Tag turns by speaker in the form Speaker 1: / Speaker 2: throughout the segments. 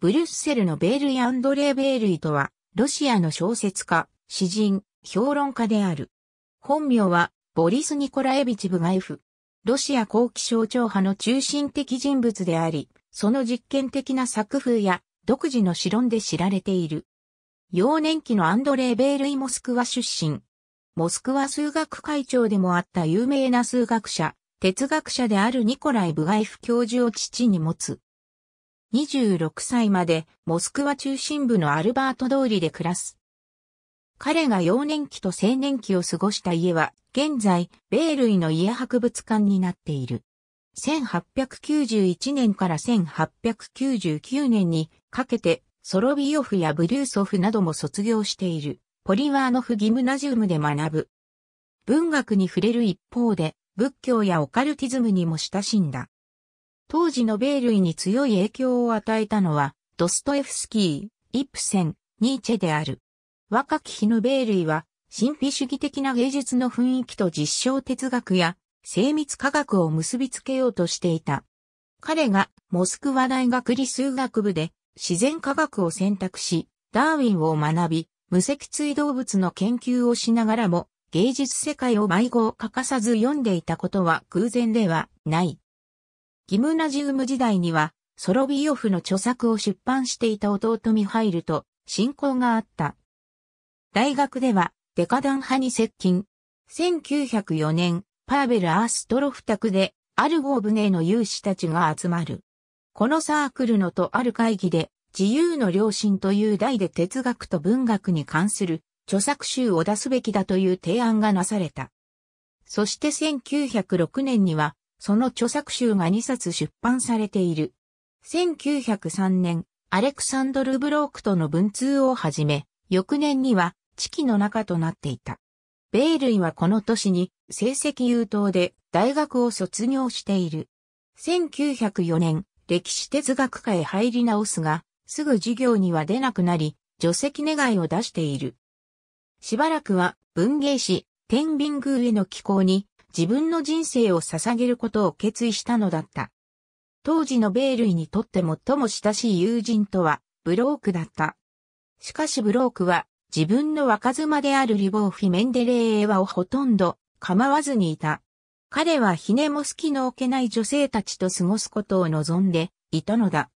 Speaker 1: ブリュッセルのベールイ・アンドレー・ベールイとは、ロシアの小説家、詩人、評論家である。本名は、ボリス・ニコラエビチ・ブガエフ。ロシア後期象徴派の中心的人物であり、その実験的な作風や、独自の詩論で知られている。幼年期のアンドレー・ベールイ・モスクワ出身。モスクワ数学会長でもあった有名な数学者、哲学者であるニコライ・ブガエフ教授を父に持つ。26歳までモスクワ中心部のアルバート通りで暮らす。彼が幼年期と青年期を過ごした家は、現在、米類の家博物館になっている。1891年から1899年にかけて、ソロビヨフやブリューソフなども卒業している、ポリワーノフギムナジウムで学ぶ。文学に触れる一方で、仏教やオカルティズムにも親しんだ。当時の米類に強い影響を与えたのは、ドストエフスキー、イップセン、ニーチェである。若き日の米類は、神秘主義的な芸術の雰囲気と実証哲学や精密科学を結びつけようとしていた。彼がモスクワ大学理数学部で自然科学を選択し、ダーウィンを学び、無脊椎動物の研究をしながらも芸術世界を迷子を欠かさず読んでいたことは偶然ではない。ギムナジウム時代には、ソロビヨフの著作を出版していた弟ミハイルと親交があった。大学では、デカダン派に接近。1904年、パーベル・アーストロフ宅で、アルゴーブネーの有志たちが集まる。このサークルのとある会議で、自由の良心という題で哲学と文学に関する著作集を出すべきだという提案がなされた。そして1906年には、その著作集が2冊出版されている。1903年、アレクサンドル・ブロークとの文通をはじめ、翌年には、地期の中となっていた。ベイルイはこの年に、成績優等で大学を卒業している。1904年、歴史哲学科へ入り直すが、すぐ授業には出なくなり、除籍願いを出している。しばらくは文芸誌、天秤宮への寄稿に自分の人生を捧げることを決意したのだった。当時の米類にとって最も親しい友人とは、ブロークだった。しかしブロークは、自分の若妻であるリボーフィ・メンデレーエワをほとんど構わずにいた。彼はひねも隙の置けない女性たちと過ごすことを望んでいたのだ。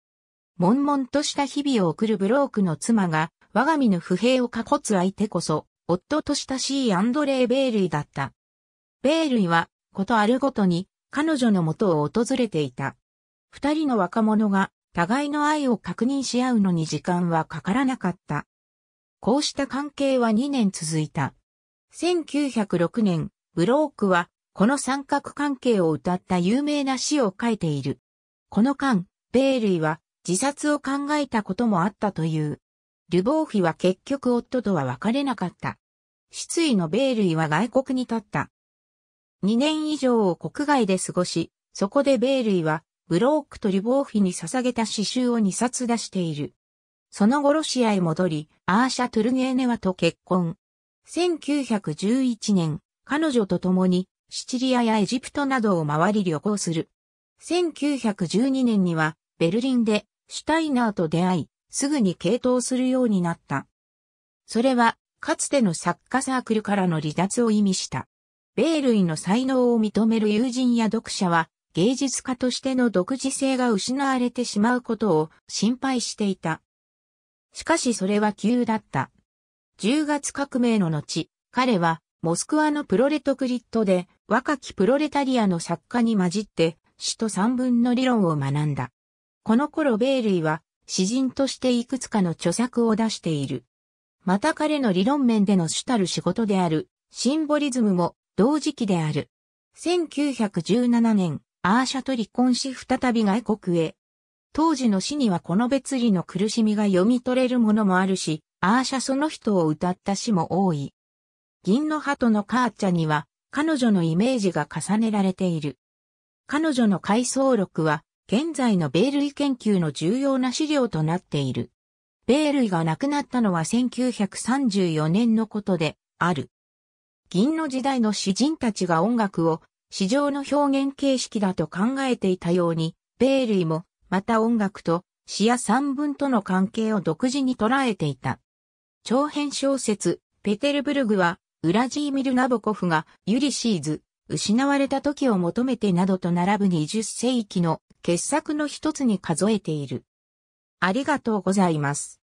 Speaker 1: 悶々とした日々を送るブロークの妻が、我が身の不平を囲つ相手こそ、夫と親しいアンドレー・ベールイだった。ベ米類は、ことあるごとに、彼女の元を訪れていた。二人の若者が、互いの愛を確認し合うのに時間はかからなかった。こうした関係は2年続いた。1906年、ブロークは、この三角関係を歌った有名な詩を書いている。この間、ベ米類は自殺を考えたこともあったという。ルボーフィは結局夫とは別れなかった。失意のベ米類は外国に立った。2年以上を国外で過ごし、そこでベイルイは、ブロークとリボーフィに捧げた詩集を2冊出している。その後ロシアへ戻り、アーシャ・トゥルゲーネワと結婚。1911年、彼女と共に、シチリアやエジプトなどを回り旅行する。1912年には、ベルリンで、シュタイナーと出会い、すぐに傾倒するようになった。それは、かつての作家サークルからの離脱を意味した。米類の才能を認める友人や読者は、芸術家としての独自性が失われてしまうことを心配していた。しかしそれは急だった。10月革命の後、彼はモスクワのプロレトクリットで若きプロレタリアの作家に混じって詩と三文の理論を学んだ。この頃ベイルイは詩人としていくつかの著作を出している。また彼の理論面での主たる仕事であるシンボリズムも同時期である。1917年、アーシャと離婚し再び外国へ。当時の死にはこの別離の苦しみが読み取れるものもあるし、アーシャその人を歌った詩も多い。銀の鳩のカーチャには、彼女のイメージが重ねられている。彼女の回想録は、現在の米類研究の重要な資料となっている。米類が亡くなったのは1934年のことで、ある。銀の時代の詩人たちが音楽を市場の表現形式だと考えていたように、米ールイも、また音楽と詩や散文との関係を独自に捉えていた。長編小説、ペテルブルグは、ウラジーミル・ナボコフが、ユリシーズ、失われた時を求めてなどと並ぶ20世紀の傑作の一つに数えている。ありがとうございます。